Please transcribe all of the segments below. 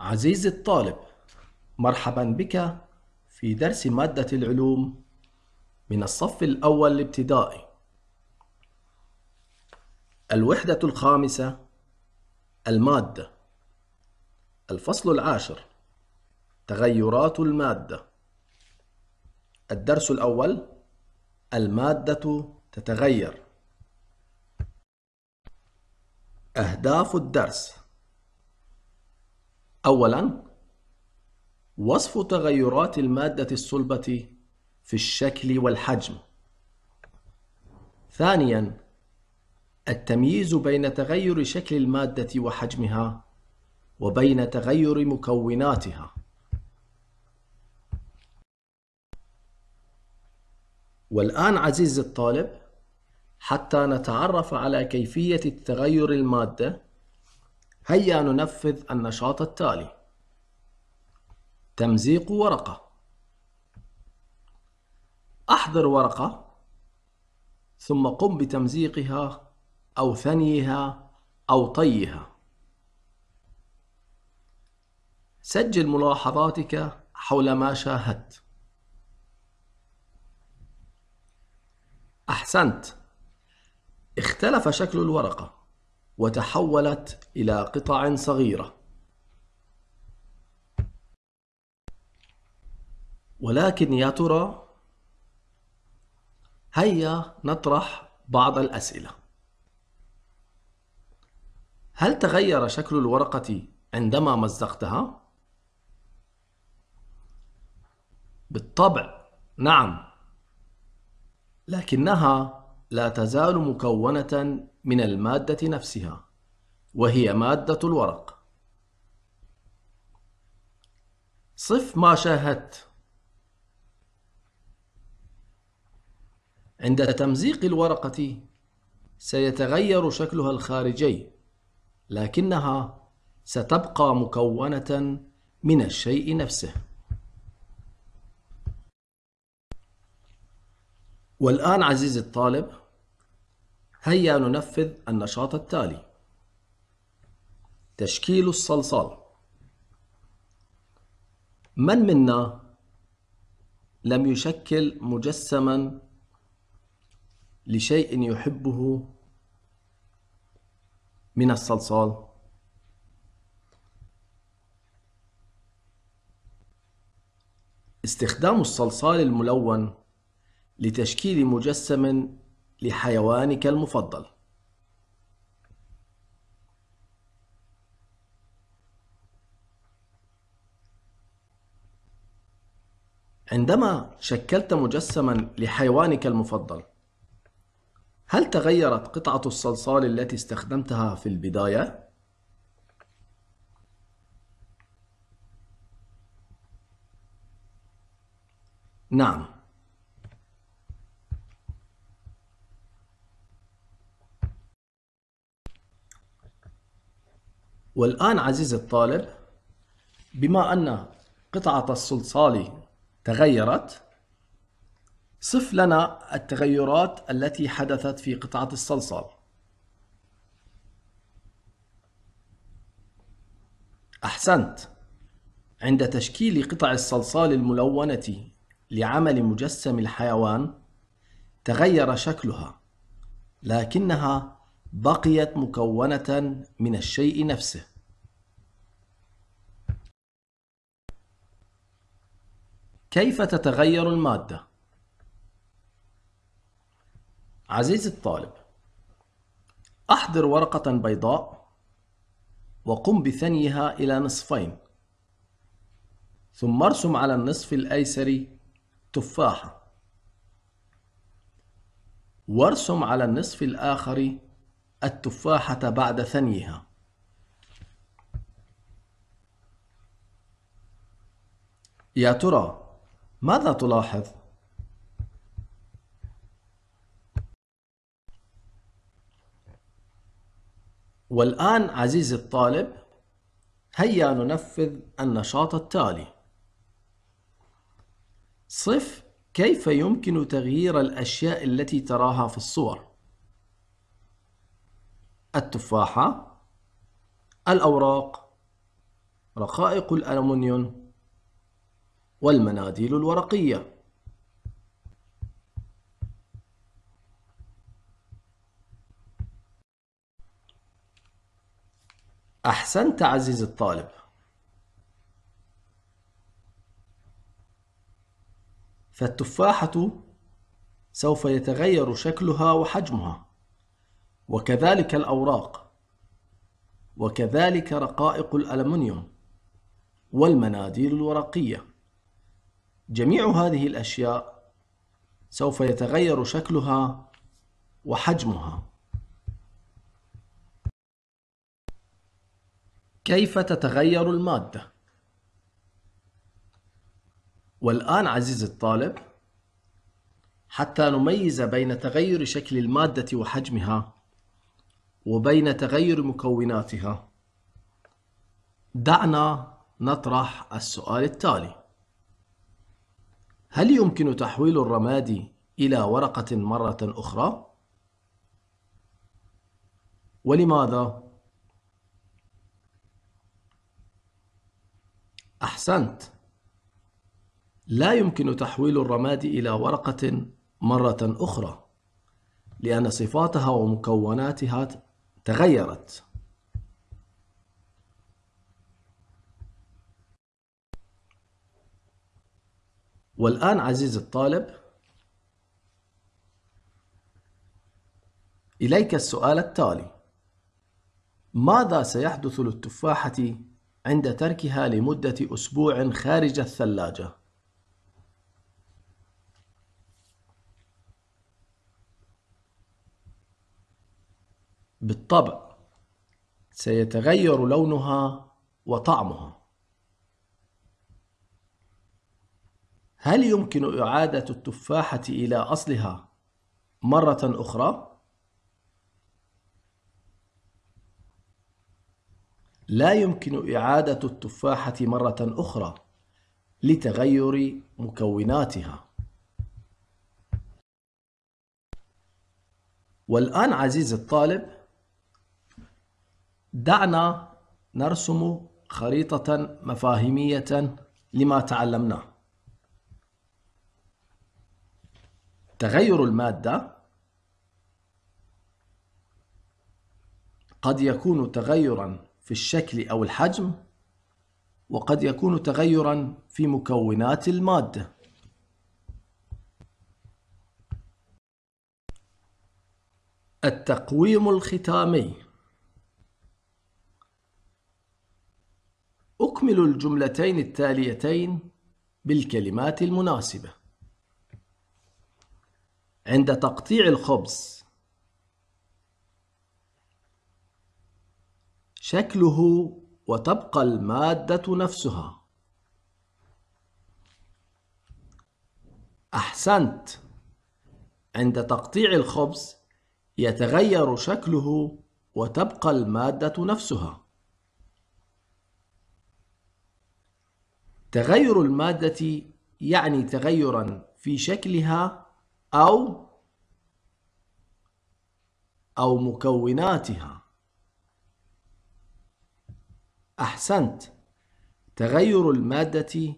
عزيزي الطالب مرحبا بك في درس مادة العلوم من الصف الأول الابتدائي الوحدة الخامسة المادة الفصل العاشر تغيرات المادة الدرس الأول المادة تتغير أهداف الدرس أولاً وصف تغيرات المادة الصلبة في الشكل والحجم ثانياً التمييز بين تغير شكل المادة وحجمها وبين تغير مكوناتها والآن عزيزي الطالب حتى نتعرف على كيفية تغير المادة هيا ننفذ النشاط التالي تمزيق ورقة أحضر ورقة ثم قم بتمزيقها أو ثنيها أو طيها سجل ملاحظاتك حول ما شاهدت أحسنت اختلف شكل الورقة وتحولت إلى قطع صغيرة ولكن يا ترى هيا نطرح بعض الأسئلة هل تغير شكل الورقة عندما مزقتها؟ بالطبع نعم لكنها لا تزال مكونة من المادة نفسها وهي مادة الورق صف ما شاهدت عند تمزيق الورقة سيتغير شكلها الخارجي لكنها ستبقى مكونة من الشيء نفسه والآن عزيزي الطالب هيا ننفذ النشاط التالي تشكيل الصلصال من منا لم يشكل مجسما لشيء يحبه من الصلصال استخدام الصلصال الملون لتشكيل مجسم لحيوانك المفضل عندما شكلت مجسما لحيوانك المفضل هل تغيرت قطعة الصلصال التي استخدمتها في البداية؟ نعم والآن عزيزي الطالب بما أن قطعة الصلصال تغيرت صف لنا التغيرات التي حدثت في قطعة الصلصال أحسنت عند تشكيل قطع الصلصال الملونة لعمل مجسم الحيوان تغير شكلها لكنها بقيت مكونة من الشيء نفسه كيف تتغير المادة؟ عزيزي الطالب أحضر ورقة بيضاء وقم بثنيها إلى نصفين ثم ارسم على النصف الأيسر تفاحة وارسم على النصف الآخر التفاحة بعد ثنيها يا ترى ماذا تلاحظ؟ والآن عزيزي الطالب هيا ننفذ النشاط التالي صف كيف يمكن تغيير الأشياء التي تراها في الصور التفاحة الأوراق رقائق الألمنيوم والمناديل الورقية أحسنت عزيزي الطالب فالتفاحة سوف يتغير شكلها وحجمها وكذلك الأوراق وكذلك رقائق الألمنيوم والمناديل الورقية جميع هذه الأشياء سوف يتغير شكلها وحجمها كيف تتغير المادة؟ والآن عزيزي الطالب حتى نميز بين تغير شكل المادة وحجمها وبين تغير مكوناتها دعنا نطرح السؤال التالي هل يمكن تحويل الرماد إلى ورقة مرة أخرى؟ ولماذا؟ أحسنت لا يمكن تحويل الرماد إلى ورقة مرة أخرى لأن صفاتها ومكوناتها تغيرت والآن عزيز الطالب إليك السؤال التالي ماذا سيحدث للتفاحة عند تركها لمدة أسبوع خارج الثلاجة؟ بالطبع سيتغير لونها وطعمها هل يمكن إعادة التفاحة إلى أصلها مرة أخرى؟ لا يمكن إعادة التفاحة مرة أخرى لتغير مكوناتها والآن عزيزي الطالب دعنا نرسم خريطة مفاهيمية لما تعلمناه. تغير المادة قد يكون تغيرا في الشكل أو الحجم وقد يكون تغيرا في مكونات المادة التقويم الختامي أكمل الجملتين التاليتين بالكلمات المناسبة عند تقطيع الخبز شكله وتبقى المادة نفسها أحسنت عند تقطيع الخبز يتغير شكله وتبقى المادة نفسها تغير المادة يعني تغيرا في شكلها أو أو مكوناتها أحسنت تغير المادة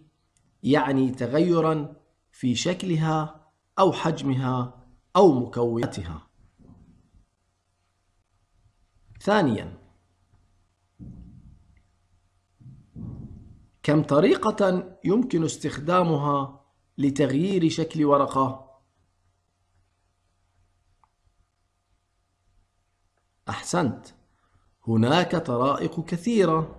يعني تغيرا في شكلها أو حجمها أو مكوناتها ثانياً كم طريقة يمكن استخدامها لتغيير شكل ورقة؟ أحسنت هناك طرائق كثيرة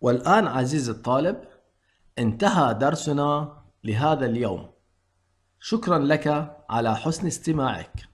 والآن عزيزي الطالب انتهى درسنا لهذا اليوم شكرا لك على حسن استماعك